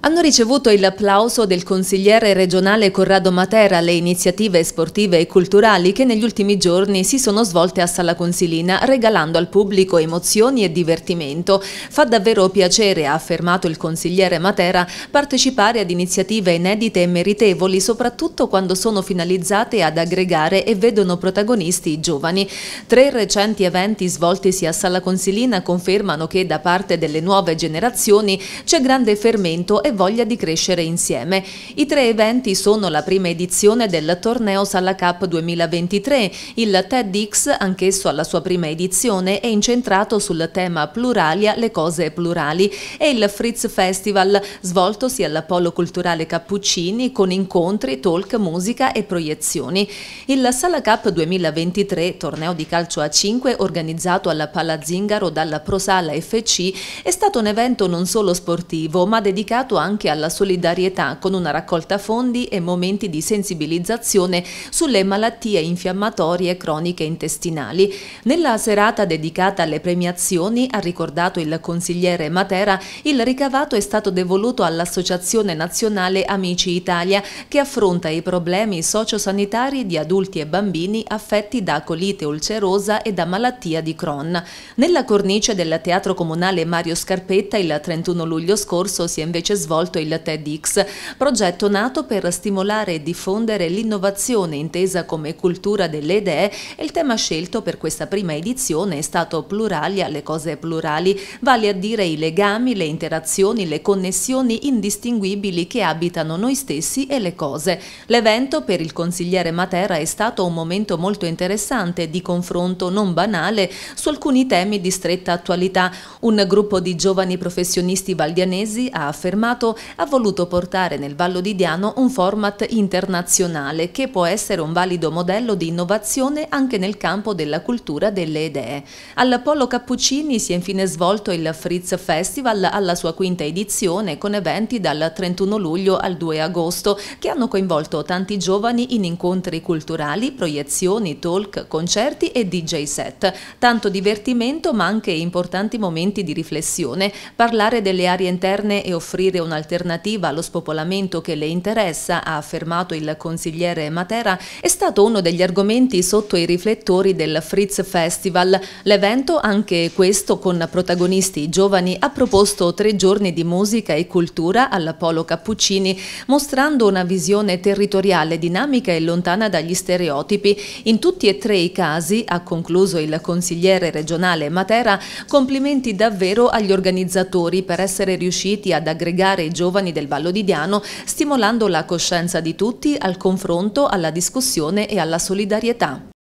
Hanno ricevuto il plauso del consigliere regionale Corrado Matera le iniziative sportive e culturali che negli ultimi giorni si sono svolte a Sala Consilina, regalando al pubblico emozioni e divertimento. Fa davvero piacere, ha affermato il consigliere Matera, partecipare ad iniziative inedite e meritevoli, soprattutto quando sono finalizzate ad aggregare e vedono protagonisti i giovani. Tre recenti eventi svoltisi a Sala Consilina confermano che da parte delle nuove generazioni c'è grande fermento e voglia di crescere insieme. I tre eventi sono la prima edizione del torneo Sala Cup 2023, il TEDx, anch'esso alla sua prima edizione, è incentrato sul tema pluralia, le cose plurali, e il Fritz Festival, svoltosi Polo Culturale Cappuccini con incontri, talk, musica e proiezioni. Il Sala Cup 2023, torneo di calcio a 5 organizzato alla Palazzo Zingaro dalla Prosala FC, è stato un evento non solo sportivo ma dedicato invitato anche alla solidarietà con una raccolta fondi e momenti di sensibilizzazione sulle malattie infiammatorie croniche intestinali. Nella serata dedicata alle premiazioni, ha ricordato il consigliere Matera, il ricavato è stato devoluto all'Associazione Nazionale Amici Italia che affronta i problemi sociosanitari di adulti e bambini affetti da colite ulcerosa e da malattia di Crohn. Nella cornice del Teatro Comunale Mario Scarpetta il 31 luglio scorso si è invece svolto svolto il TEDx, progetto nato per stimolare e diffondere l'innovazione intesa come cultura delle idee e il tema scelto per questa prima edizione è stato plurali alle cose plurali, vale a dire i legami, le interazioni, le connessioni indistinguibili che abitano noi stessi e le cose. L'evento per il consigliere Matera è stato un momento molto interessante di confronto non banale su alcuni temi di stretta attualità. Un gruppo di giovani professionisti valdianesi ha affermato Senato ha voluto portare nel Vallo di Diano un format internazionale che può essere un valido modello di innovazione anche nel campo della cultura delle idee. Al Polo Cappuccini si è infine svolto il Fritz Festival alla sua quinta edizione con eventi dal 31 luglio al 2 agosto che hanno coinvolto tanti giovani in incontri culturali, proiezioni, talk, concerti e DJ set. Tanto divertimento ma anche importanti momenti di riflessione, parlare delle aree interne e offrire un'alternativa allo spopolamento che le interessa, ha affermato il consigliere Matera, è stato uno degli argomenti sotto i riflettori del Fritz Festival. L'evento, anche questo con protagonisti giovani, ha proposto tre giorni di musica e cultura all'Apollo Cappuccini, mostrando una visione territoriale, dinamica e lontana dagli stereotipi. In tutti e tre i casi, ha concluso il consigliere regionale Matera, complimenti davvero agli organizzatori per essere riusciti ad aggregare parlamentare e giovani del Vallo di Diano, stimolando la coscienza di tutti al confronto, alla discussione e alla solidarietà.